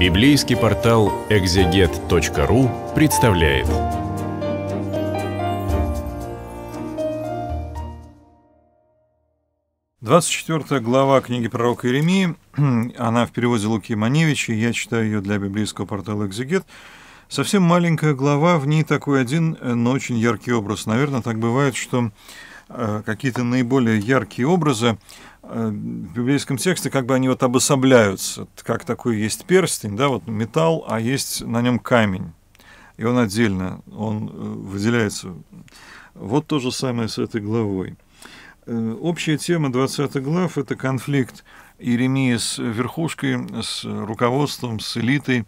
Библейский портал экзегет.ру представляет. Двадцать четвертая глава книги пророка Иеремии, она в переводе Луки Маневича, я читаю ее для библейского портала «Экзегет». Совсем маленькая глава, в ней такой один, э, но очень яркий образ. Наверное, так бывает, что Э, какие-то наиболее яркие образы э, в библейском тексте, как бы они вот обособляются, как такой есть перстень, да, вот металл, а есть на нем камень, и он отдельно, он э, выделяется. Вот то же самое с этой главой. Общая тема 20 глав – это конфликт Иеремия с верхушкой, с руководством, с элитой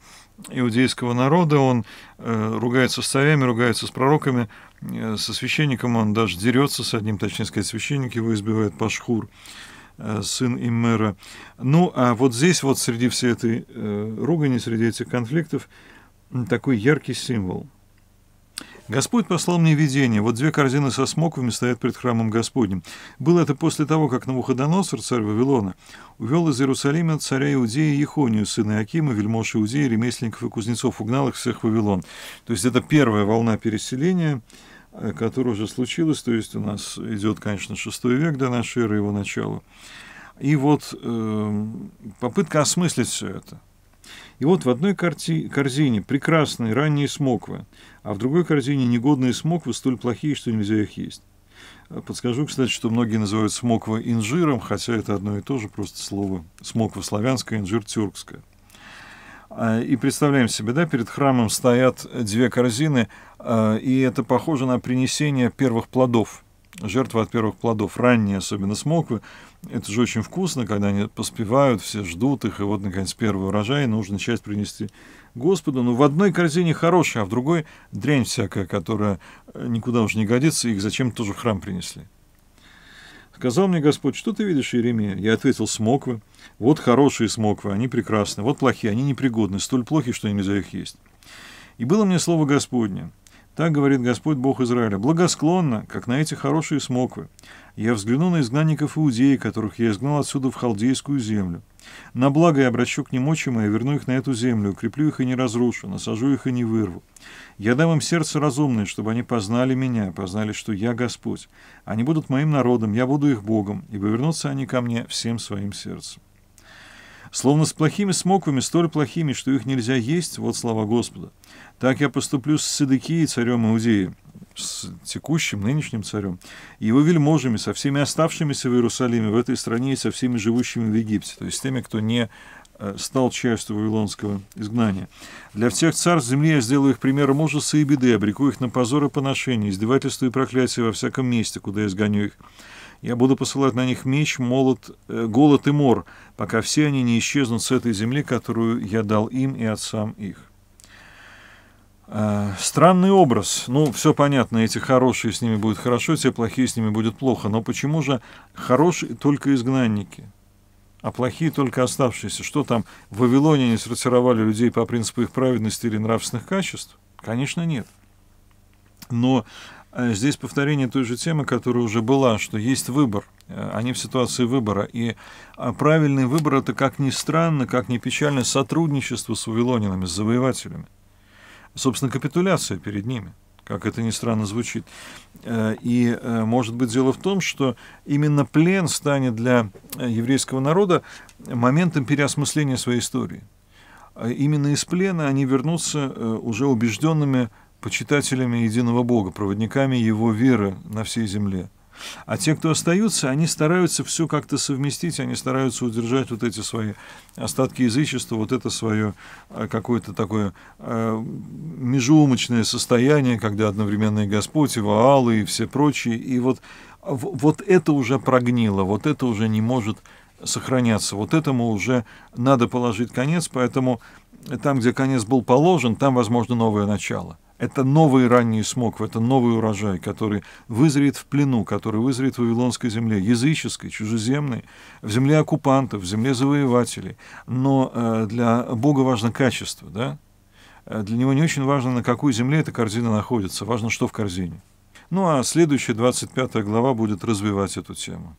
иудейского народа. Он э, ругается с царями, ругается с пророками, э, со священником он даже дерется с одним, точнее сказать, священник его избивает Пашхур, э, сын Иммера. Ну, а вот здесь вот среди всей этой э, ругани, среди этих конфликтов такой яркий символ – Господь послал мне видение. Вот две корзины со смоквами стоят пред храмом Господним. Было это после того, как Навуходоносор, царь Вавилона, увел из Иерусалима царя Иудея Ехонию, сына Акима, вельмож Иудеи, ремесленников и кузнецов, угнал их всех в Вавилон. То есть это первая волна переселения, э, которая уже случилась. То есть у нас идет, конечно, шестой век до нашей эры, его начала. И вот э, попытка осмыслить все это – и вот в одной корзине прекрасные ранние смоквы, а в другой корзине негодные смоквы столь плохие, что нельзя их есть. Э, подскажу, кстати, что многие называют смоквы инжиром, хотя это одно и то же, просто слово смоква славянская, инжир тюркское. Э, и представляем себе, да, перед храмом стоят две корзины, э, и это похоже на принесение первых плодов – жертва от первых плодов, ранние, особенно смоквы. Это же очень вкусно, когда они поспевают, все ждут их, и вот, наконец, первый урожай, нужно часть принести Господу. Но ну, в одной корзине хорошая, а в другой дрянь всякая, которая э, никуда уже не годится, их зачем тоже храм принесли. Сказал мне Господь, что ты видишь, Иеремия? Я ответил, смоквы. Вот хорошие смоквы, они прекрасны, вот плохие, они непригодны, столь плохи, что нельзя их есть. И было мне слово Господне – так говорит Господь Бог Израиля, благосклонно, как на эти хорошие смоквы. Я взгляну на изгнанников иудеи, которых я изгнал отсюда в халдейскую землю. На благо я обращу к ним очи мои, верну их на эту землю, укреплю их и не разрушу, насажу их и не вырву. Я дам им сердце разумное, чтобы они познали меня, познали, что я Господь. Они будут моим народом, я буду их Богом, ибо вернутся они ко мне всем своим сердцем. Словно с плохими смоквами, столь плохими, что их нельзя есть, вот слова Господа. Так я поступлю с Садыкией, царем Иудеи, с текущим, нынешним царем, и его вельможами, со всеми оставшимися в Иерусалиме, в этой стране и со всеми живущими в Египте, то есть теми, кто не э, стал частью вавилонского изгнания. Для всех царств земли я сделаю их примером ужаса и беды, обреку их на позор и поношение, издевательство и проклятие во всяком месте, куда я сгоню их. Я буду посылать на них меч, молот, э, голод и мор, пока все они не исчезнут с этой земли, которую я дал им и отцам их. А, странный образ. Ну, все понятно, эти хорошие с ними будет хорошо, те плохие с ними будет плохо. Но почему же хорошие только изгнанники? а плохие только оставшиеся. Что там, в Вавилоне не сортировали людей по принципу их праведности или нравственных качеств? Конечно, нет. Но а здесь повторение той же темы, которая уже была, что есть выбор. Э, они в ситуации выбора. И а, правильный выбор это, как ни странно, как ни печально, сотрудничество с Вавилонинами, с завоевателями. Собственно, капитуляция перед ними, как это ни странно звучит. Э, и, э, может быть, дело в том, что именно плен станет для еврейского народа моментом переосмысления своей истории. А именно из плена они вернутся уже убежденными почитателями единого Бога, проводниками его веры на всей земле. А те, кто остаются, они стараются все как-то совместить, они стараются удержать вот эти свои остатки язычества, вот это свое э, какое-то такое э, межумочное состояние, когда одновременно и Господь, и Ваал, и все прочие. И вот, вот это уже прогнило, вот это уже не может сохраняться. Вот этому уже надо положить конец, поэтому там, где конец был положен, там возможно новое начало. Это новый ранний смокв, это новый урожай, который вызреет в плену, который вызреет в Вавилонской земле, языческой, чужеземной, в земле оккупантов, в земле завоевателей. Но э, для Бога важно качество, да? Э, для него не очень важно, на какой земле эта корзина находится, важно, что в корзине. Ну а следующая 25 глава будет развивать эту тему.